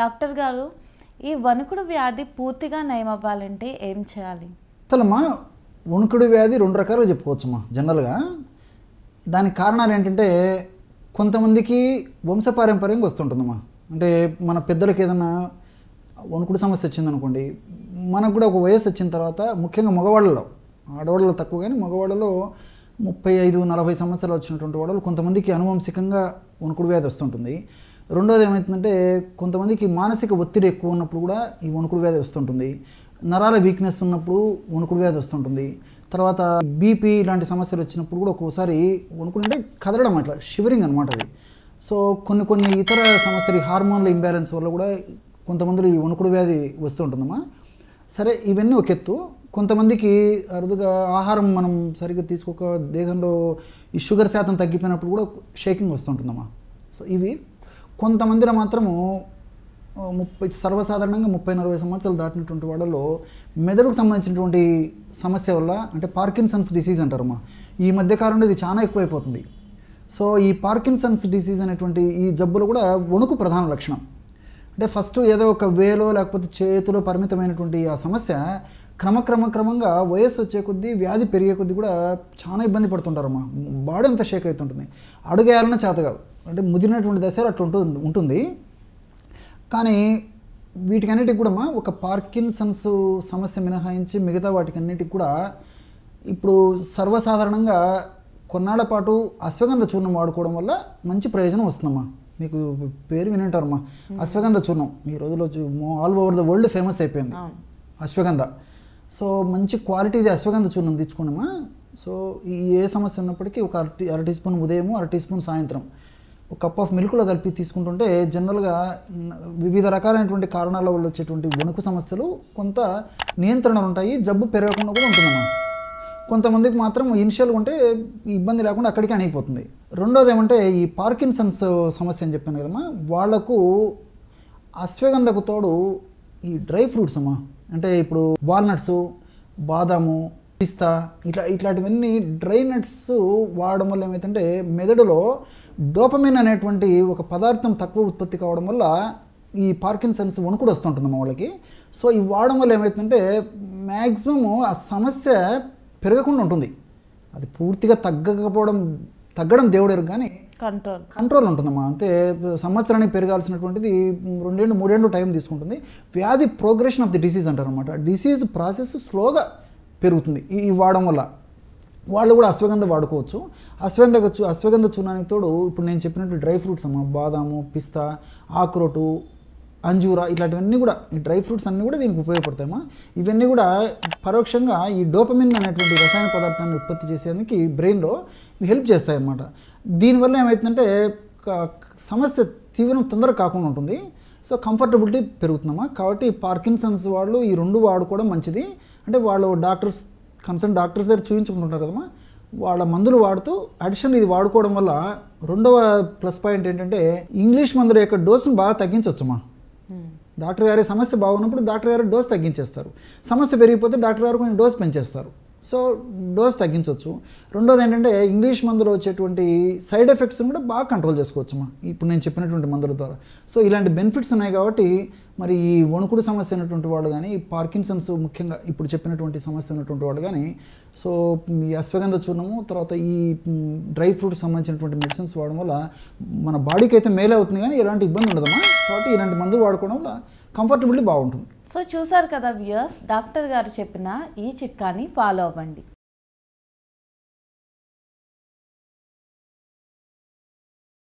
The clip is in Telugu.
డాక్టర్ గారు ఈ వణుకుడు వ్యాధి పూర్తిగా నయం అవ్వాలంటే ఏం చేయాలి అసలమ్మా వణుకుడు వ్యాధి రెండు రకాలుగా చెప్పుకోవచ్చమ్మా జనరల్గా దానికి కారణాలు ఏంటంటే కొంతమందికి వంశపారంపర్యంగా వస్తుంటుందమ్మా అంటే మన పెద్దలకి ఏదైనా వణుకుడు సమస్య వచ్చిందనుకోండి మనకు కూడా ఒక వయసు వచ్చిన తర్వాత ముఖ్యంగా మగవాళ్ళలో ఆడవాళ్ళలో తక్కువ కానీ మగవాళ్ళలో ముప్పై ఐదు నలభై సంవత్సరాలు వచ్చినటువంటి వాళ్ళు కొంతమందికి అనువంశికంగా వణుకుడు వ్యాధి వస్తుంటుంది రెండోది ఏమవుతుందంటే కొంతమందికి మానసిక ఒత్తిడి ఎక్కువ ఉన్నప్పుడు కూడా ఈ వణుకుడు వ్యాధి వస్తుంటుంది నరాల వీక్నెస్ ఉన్నప్పుడు వణుకుడు వ్యాధి వస్తుంటుంది తర్వాత బీపీ ఇలాంటి సమస్యలు వచ్చినప్పుడు కూడా ఒక్కోసారి వణుకుడు అంటే కదలడం అట్లా షివరింగ్ అనమాట అది సో కొన్ని కొన్ని ఇతర సమస్యలు హార్మోన్ల ఇంబ్యాలెన్స్ వల్ల కూడా కొంతమంది ఈ వణుకుడు వ్యాధి వస్తుంటుందమ్మా సరే ఇవన్నీ ఒక ఎత్తు కొంతమందికి అరుదుగా ఆహారం మనం సరిగ్గా తీసుకోక దేహంలో ఈ షుగర్ శాతం తగ్గిపోయినప్పుడు కూడా షేకింగ్ వస్తుంటుందమ్మా సో ఇవి కొంతమందిలో మాత్రము ముప్పై సర్వసాధారణంగా ముప్పై నలభై సంవత్సరాలు దాటినటువంటి వాళ్ళలో మెదడుకు సంబంధించినటువంటి సమస్య వల్ల అంటే పార్కిన్సన్స్ డిసీజ్ అంటారు మా ఈ మధ్య కాలంలో ఇది చాలా ఎక్కువైపోతుంది సో ఈ పార్కిన్సన్స్ డిసీజ్ అనేటువంటి ఈ జబ్బులు కూడా వణుకు ప్రధాన లక్షణం అంటే ఫస్ట్ ఏదో ఒక వేలో లేకపోతే చేతిలో పరిమితమైనటువంటి ఆ సమస్య క్రమక్రమ క్రమంగా వయస్సు వచ్చే కొద్దీ వ్యాధి పెరిగే కొద్దీ కూడా చాలా ఇబ్బంది పడుతుంటారమ్మా బాడీ అంత షేక్ అవుతుంటుంది అడుగేయాలన్నా చేత కాదు అంటే ముదిరినటువంటి దశలో అట్లా ఉంటుంది ఉంటుంది కానీ వీటికన్నిటికి కూడా ఒక పార్కిన్సన్స్ సమస్య మినహాయించి మిగతా వాటికన్నిటికి కూడా ఇప్పుడు సర్వసాధారణంగా కొన్నాళ్ల పాటు అశ్వగంధ చూర్ణం వాడుకోవడం వల్ల మంచి ప్రయోజనం వస్తుందమ్మా మీకు పేరు వినింటారమ్మా అశ్వగంధ చూర్ణం ఈ రోజులో all over the world famous అయిపోయింది అశ్వగంధ సో మంచి క్వాలిటీది అశ్వగంధ చూర్ణం తెచ్చుకోండమ్మా సో ఈ ఏ సమస్య ఉన్నప్పటికీ ఒక అర అర టీ స్పూన్ ఉదయం అర టీ స్పూన్ సాయంత్రం ఒక కప్ ఆఫ్ మిల్క్లో కలిపి తీసుకుంటుంటే జనరల్గా వివిధ రకాలైనటువంటి కారణాల వల్ల వచ్చేటువంటి వణుకు సమస్యలు కొంత నియంత్రణలు ఉంటాయి జబ్బు పెరగకుండా కూడా ఉంటుందన్నమాట కొంతమందికి మాత్రం ఇనిషియల్గా ఉంటే ఇబ్బంది లేకుండా అక్కడికి అనిగిపోతుంది రెండోది ఏమంటే ఈ పార్కిన్సన్స్ సమస్య అని చెప్పాను కదమ్మా వాళ్లకు అశ్వగంధకు తోడు ఈ డ్రై ఫ్రూట్స్ అమ్మా అంటే ఇప్పుడు వాల్నట్స్ బాదాము పిస్తా ఇట్లా ఇట్లాంటివన్నీ డ్రైనట్స్ వాడడం వల్ల ఏమైతుంటే మెదడులో డోపమైన్ అనేటువంటి ఒక పదార్థం తక్కువ ఉత్పత్తి కావడం వల్ల ఈ పార్కిన్సన్స్ వణుకుడు వస్తుంటుంది మా వాళ్ళకి సో ఇవి వాడడం వల్ల ఏమవుతుందంటే మ్యాక్సిమము ఆ సమస్య పెరగకుండా ఉంటుంది అది పూర్తిగా తగ్గకపోవడం తగ్గడం దేవుడేరు కానీ కంట్రోల్ కంట్రోల్ ఉంటుందమ్మా అంతే సంవత్సరానికి పెరగాల్సినటువంటిది రెండేళ్ళు మూడేళ్ళు టైం తీసుకుంటుంది వ్యాధి ప్రోగ్రెషన్ ఆఫ్ ది డిసీజ్ అంటారు అనమాట డిసీజ్ ప్రాసెస్ స్లోగా పెరుగుతుంది ఈ వాడడం వల్ల వాళ్ళు కూడా అశ్వగంధ వాడుకోవచ్చు అశ్వగంధ అశ్వగంధ చూడడానికి తోడు ఇప్పుడు నేను చెప్పినట్టు డ్రై ఫ్రూట్స్ అమ్మ బాదాము పిస్తా ఆక్రోటు అంజూరా ఇట్లాంటివన్నీ కూడా ఈ డ్రై ఫ్రూట్స్ అన్నీ కూడా దీనికి ఉపయోగపడతాయమ్మా ఇవన్నీ కూడా పరోక్షంగా ఈ డోపమిన్ అనేటువంటి రసాయన పదార్థాన్ని ఉత్పత్తి చేసేందుకు బ్రెయిన్లో హెల్ప్ చేస్తాయన్నమాట దీనివల్ల ఏమవుతుందంటే సమస్య తీవ్రం తొందరగా కాకుండా ఉంటుంది సో కంఫర్టబిలిటీ పెరుగుతున్నామా కాబట్టి పార్కిన్సన్స్ వాళ్ళు ఈ రెండు వాడుకోవడం మంచిది అంటే వాళ్ళు డాక్టర్స్ కన్సర్న్ డాక్టర్స్ దగ్గర చూపించుకుంటుంటారు కదమ్మా వాళ్ళ మందులు వాడుతూ అడిషన్ ఇది వాడుకోవడం వల్ల రెండవ ప్లస్ పాయింట్ ఏంటంటే ఇంగ్లీష్ మందుల యొక్క డోసును బాగా తగ్గించవచ్చుమా hmm. డాక్టర్ గారి సమస్య బాగున్నప్పుడు డాక్టర్ గారు డోస్ తగ్గించేస్తారు సమస్య పెరిగిపోతే డాక్టర్ గారు కొంచెం డోస్ పెంచేస్తారు సో డోస్ తగ్గించవచ్చు రెండోది ఏంటంటే ఇంగ్లీష్ మందులో వచ్చేటువంటి సైడ్ ఎఫెక్ట్స్ని కూడా బాగా కంట్రోల్ చేసుకోవచ్చు మా ఇప్పుడు నేను చెప్పినటువంటి మందుల ద్వారా సో ఇలాంటి బెనిఫిట్స్ ఉన్నాయి కాబట్టి మరి ఈ వణుకుడు సమస్య ఉన్నటువంటి వాళ్ళు కానీ పార్కిన్సన్స్ ముఖ్యంగా ఇప్పుడు చెప్పినటువంటి సమస్య ఉన్నటువంటి వాళ్ళు కానీ సో ఈ అశ్వగంధ చూర్ణము తర్వాత ఈ డ్రై ఫ్రూట్ సంబంధించినటువంటి మెడిసిన్స్ వాడడం వల్ల మన బాడీకి అయితే మేలే అవుతుంది కానీ ఎలాంటి ఇబ్బంది ఉండదమ్మా కాబట్టి ఇలాంటి మందులు వాడుకోవడం వల్ల కంఫర్టబుల్లీ బాగుంటుంది సో చూసారు కదా వ్యూయర్స్ డాక్టర్ గారు చెప్పిన ఈ చిట్కాని ఫాలో అవ్వండి